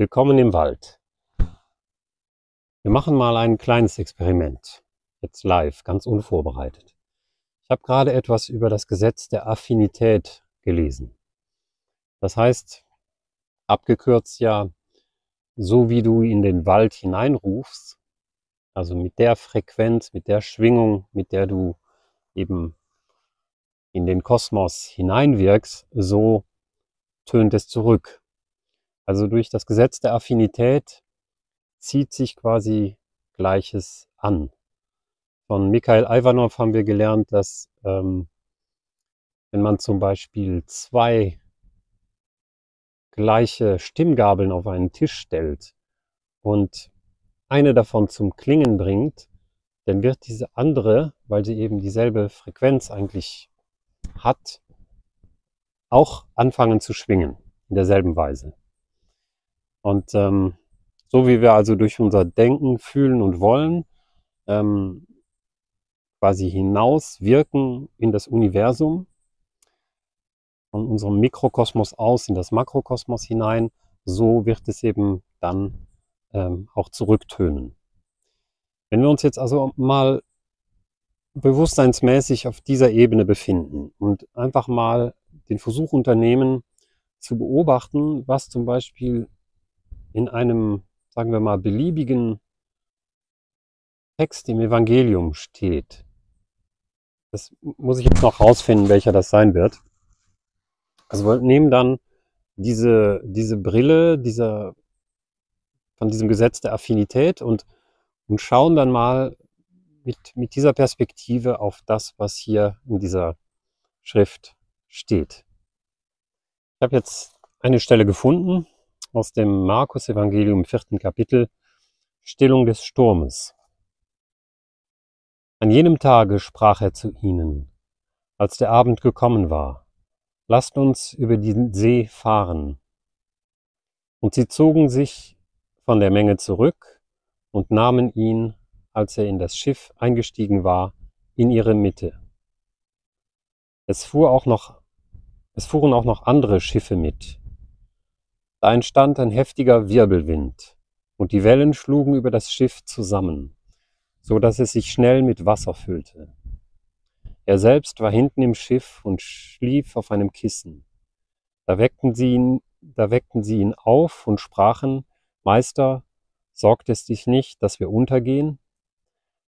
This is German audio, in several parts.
Willkommen im Wald. Wir machen mal ein kleines Experiment. Jetzt live, ganz unvorbereitet. Ich habe gerade etwas über das Gesetz der Affinität gelesen. Das heißt, abgekürzt ja, so wie du in den Wald hineinrufst, also mit der Frequenz, mit der Schwingung, mit der du eben in den Kosmos hineinwirkst, so tönt es zurück also durch das Gesetz der Affinität zieht sich quasi Gleiches an. Von Mikhail Ivanov haben wir gelernt, dass ähm, wenn man zum Beispiel zwei gleiche Stimmgabeln auf einen Tisch stellt und eine davon zum Klingen bringt, dann wird diese andere, weil sie eben dieselbe Frequenz eigentlich hat, auch anfangen zu schwingen in derselben Weise. Und ähm, so wie wir also durch unser Denken, Fühlen und Wollen ähm, quasi hinauswirken in das Universum, von unserem Mikrokosmos aus in das Makrokosmos hinein, so wird es eben dann ähm, auch zurücktönen. Wenn wir uns jetzt also mal bewusstseinsmäßig auf dieser Ebene befinden und einfach mal den Versuch unternehmen zu beobachten, was zum Beispiel in einem, sagen wir mal, beliebigen Text im Evangelium steht. Das muss ich jetzt noch rausfinden, welcher das sein wird. Also wir nehmen dann diese, diese Brille dieser, von diesem Gesetz der Affinität und, und schauen dann mal mit, mit dieser Perspektive auf das, was hier in dieser Schrift steht. Ich habe jetzt eine Stelle gefunden, aus dem Markus-Evangelium, vierten Kapitel, Stillung des Sturmes. An jenem Tage sprach er zu ihnen, als der Abend gekommen war, lasst uns über den See fahren. Und sie zogen sich von der Menge zurück und nahmen ihn, als er in das Schiff eingestiegen war, in ihre Mitte. Es, fuhr auch noch, es fuhren auch noch andere Schiffe mit, da entstand ein heftiger Wirbelwind, und die Wellen schlugen über das Schiff zusammen, so dass es sich schnell mit Wasser füllte. Er selbst war hinten im Schiff und schlief auf einem Kissen. Da weckten sie ihn, da weckten sie ihn auf und sprachen, Meister, sorgt es dich nicht, dass wir untergehen?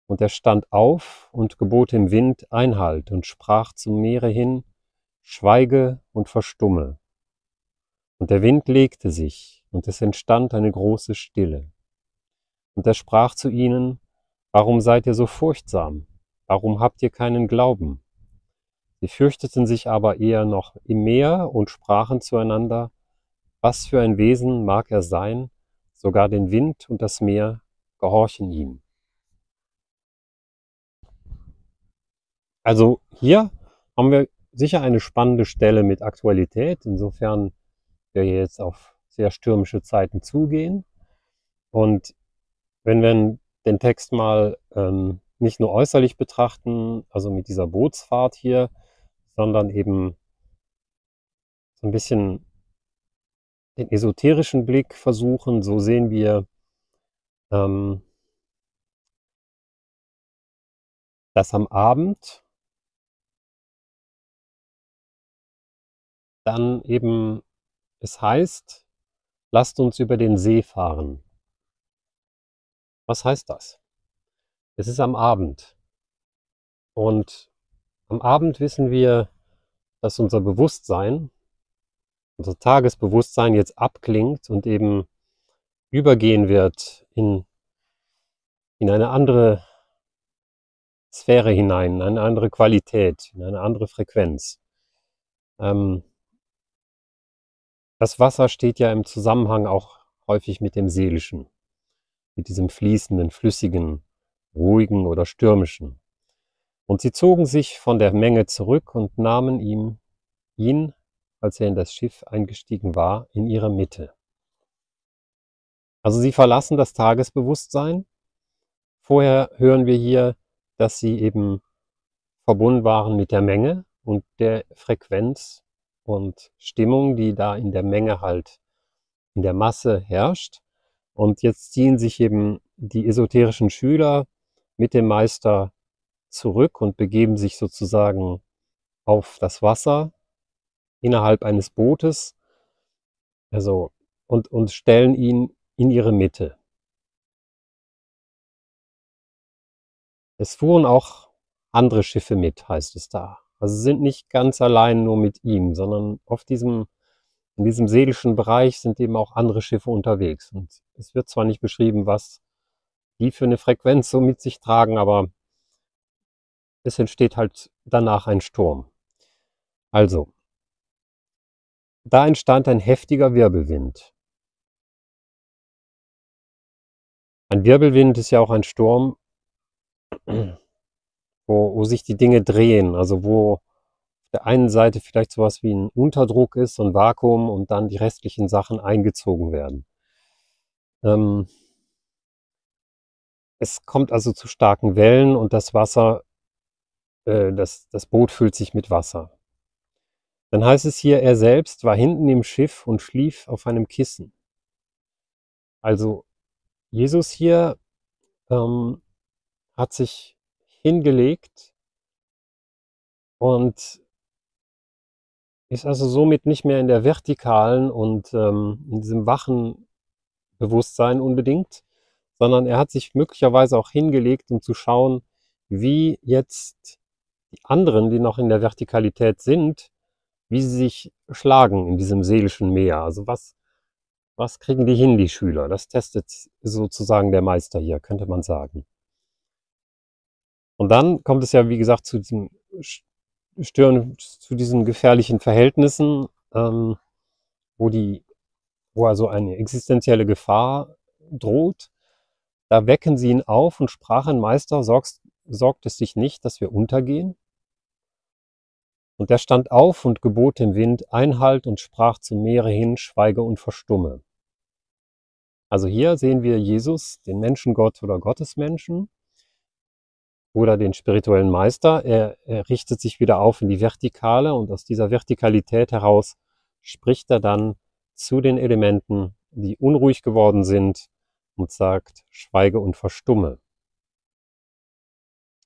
Und er stand auf und gebot dem Wind Einhalt und sprach zum Meere hin, Schweige und verstumme. Und der Wind legte sich, und es entstand eine große Stille. Und er sprach zu ihnen, Warum seid ihr so furchtsam? Warum habt ihr keinen Glauben? Sie fürchteten sich aber eher noch im Meer und sprachen zueinander, Was für ein Wesen mag er sein? Sogar den Wind und das Meer gehorchen ihm. Also hier haben wir sicher eine spannende Stelle mit Aktualität. Insofern wir jetzt auf sehr stürmische Zeiten zugehen. Und wenn wir den Text mal ähm, nicht nur äußerlich betrachten, also mit dieser Bootsfahrt hier, sondern eben so ein bisschen den esoterischen Blick versuchen, so sehen wir, ähm, dass am Abend dann eben es heißt, lasst uns über den See fahren. Was heißt das? Es ist am Abend. Und am Abend wissen wir, dass unser Bewusstsein, unser Tagesbewusstsein jetzt abklingt und eben übergehen wird in, in eine andere Sphäre hinein, in eine andere Qualität, in eine andere Frequenz. Ähm, das Wasser steht ja im Zusammenhang auch häufig mit dem Seelischen, mit diesem fließenden, flüssigen, ruhigen oder stürmischen. Und sie zogen sich von der Menge zurück und nahmen ihm, ihn, als er in das Schiff eingestiegen war, in ihre Mitte. Also sie verlassen das Tagesbewusstsein. Vorher hören wir hier, dass sie eben verbunden waren mit der Menge und der Frequenz und Stimmung, die da in der Menge halt, in der Masse herrscht. Und jetzt ziehen sich eben die esoterischen Schüler mit dem Meister zurück und begeben sich sozusagen auf das Wasser innerhalb eines Bootes also, und, und stellen ihn in ihre Mitte. Es fuhren auch andere Schiffe mit, heißt es da. Also sind nicht ganz allein nur mit ihm, sondern auf diesem, in diesem seelischen Bereich sind eben auch andere Schiffe unterwegs. Und es wird zwar nicht beschrieben, was die für eine Frequenz so mit sich tragen, aber es entsteht halt danach ein Sturm. Also, da entstand ein heftiger Wirbelwind. Ein Wirbelwind ist ja auch ein Sturm wo, wo sich die Dinge drehen. Also wo auf der einen Seite vielleicht sowas wie ein Unterdruck ist, so ein Vakuum und dann die restlichen Sachen eingezogen werden. Ähm, es kommt also zu starken Wellen und das Wasser, äh, das, das Boot füllt sich mit Wasser. Dann heißt es hier, er selbst war hinten im Schiff und schlief auf einem Kissen. Also Jesus hier ähm, hat sich hingelegt und ist also somit nicht mehr in der vertikalen und ähm, in diesem wachen Bewusstsein unbedingt, sondern er hat sich möglicherweise auch hingelegt, um zu schauen, wie jetzt die anderen, die noch in der Vertikalität sind, wie sie sich schlagen in diesem seelischen Meer. Also was, was kriegen die hin, die Schüler? Das testet sozusagen der Meister hier, könnte man sagen. Und dann kommt es ja, wie gesagt, zu diesem Stören, zu diesen gefährlichen Verhältnissen, ähm, wo die, wo also eine existenzielle Gefahr droht. Da wecken sie ihn auf und sprachen, Meister, sorgst, sorgt es dich nicht, dass wir untergehen? Und er stand auf und gebot dem Wind Einhalt und sprach zum Meere hin, schweige und verstumme. Also hier sehen wir Jesus, den Menschengott oder Gottesmenschen, oder den spirituellen Meister. Er, er richtet sich wieder auf in die Vertikale und aus dieser Vertikalität heraus spricht er dann zu den Elementen, die unruhig geworden sind und sagt, schweige und verstumme.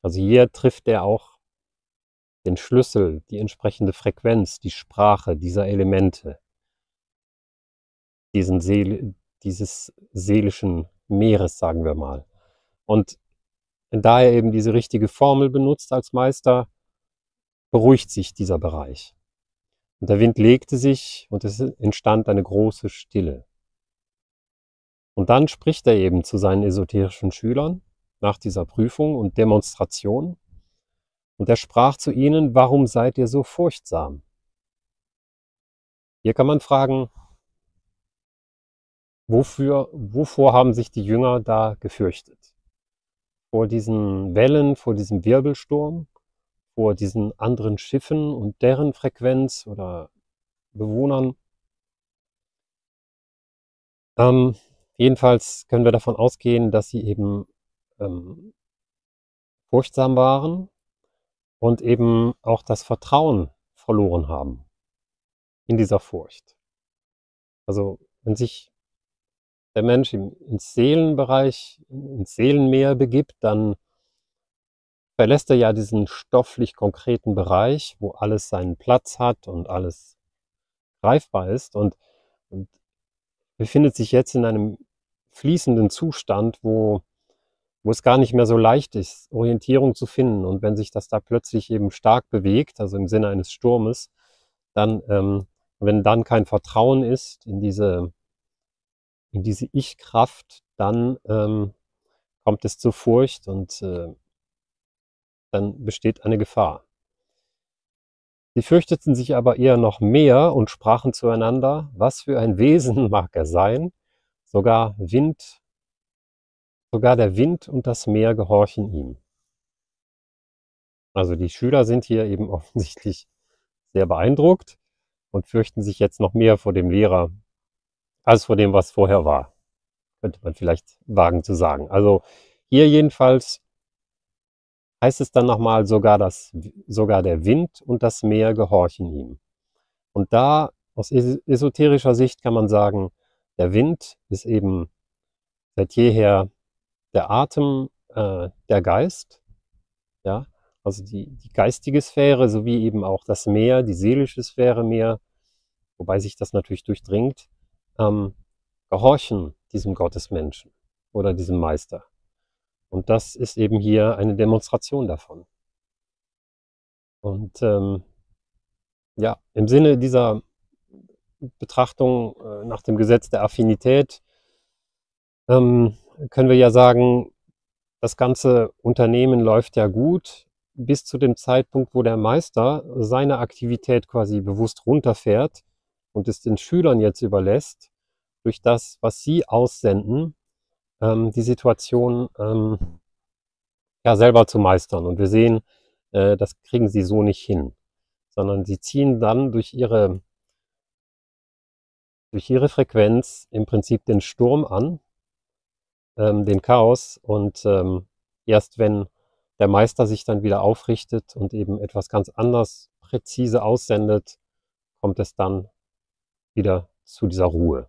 Also hier trifft er auch den Schlüssel, die entsprechende Frequenz, die Sprache dieser Elemente, diesen Seele, dieses seelischen Meeres, sagen wir mal. Und wenn daher eben diese richtige Formel benutzt als Meister, beruhigt sich dieser Bereich. Und der Wind legte sich und es entstand eine große Stille. Und dann spricht er eben zu seinen esoterischen Schülern nach dieser Prüfung und Demonstration. Und er sprach zu ihnen, warum seid ihr so furchtsam? Hier kann man fragen, wofür, wovor haben sich die Jünger da gefürchtet? vor diesen Wellen, vor diesem Wirbelsturm, vor diesen anderen Schiffen und deren Frequenz oder Bewohnern. Ähm, jedenfalls können wir davon ausgehen, dass sie eben ähm, furchtsam waren und eben auch das Vertrauen verloren haben in dieser Furcht. Also wenn sich der Mensch ins Seelenbereich, ins Seelenmeer begibt, dann verlässt er ja diesen stofflich konkreten Bereich, wo alles seinen Platz hat und alles greifbar ist und, und befindet sich jetzt in einem fließenden Zustand, wo, wo es gar nicht mehr so leicht ist, Orientierung zu finden. Und wenn sich das da plötzlich eben stark bewegt, also im Sinne eines Sturmes, dann, ähm, wenn dann kein Vertrauen ist in diese in diese Ich-Kraft, dann ähm, kommt es zur Furcht und äh, dann besteht eine Gefahr. Sie fürchteten sich aber eher noch mehr und sprachen zueinander, was für ein Wesen mag er sein, sogar Wind, sogar der Wind und das Meer gehorchen ihm. Also die Schüler sind hier eben offensichtlich sehr beeindruckt und fürchten sich jetzt noch mehr vor dem Lehrer, als vor dem, was vorher war. Könnte man vielleicht wagen zu sagen. Also hier jedenfalls heißt es dann nochmal, sogar, das, sogar der Wind und das Meer gehorchen ihm. Und da, aus esoterischer Sicht kann man sagen, der Wind ist eben seit jeher der Atem, äh, der Geist, ja, also die, die geistige Sphäre sowie eben auch das Meer, die seelische Sphäre mehr, wobei sich das natürlich durchdringt ähm, gehorchen diesem Gottesmenschen oder diesem Meister. Und das ist eben hier eine Demonstration davon. Und ähm, ja, im Sinne dieser Betrachtung äh, nach dem Gesetz der Affinität ähm, können wir ja sagen, das ganze Unternehmen läuft ja gut bis zu dem Zeitpunkt, wo der Meister seine Aktivität quasi bewusst runterfährt und es den Schülern jetzt überlässt, durch das, was sie aussenden, ähm, die Situation ähm, ja, selber zu meistern. Und wir sehen, äh, das kriegen sie so nicht hin, sondern sie ziehen dann durch ihre, durch ihre Frequenz im Prinzip den Sturm an, ähm, den Chaos. Und ähm, erst wenn der Meister sich dann wieder aufrichtet und eben etwas ganz anders präzise aussendet, kommt es dann wieder zu dieser Ruhe.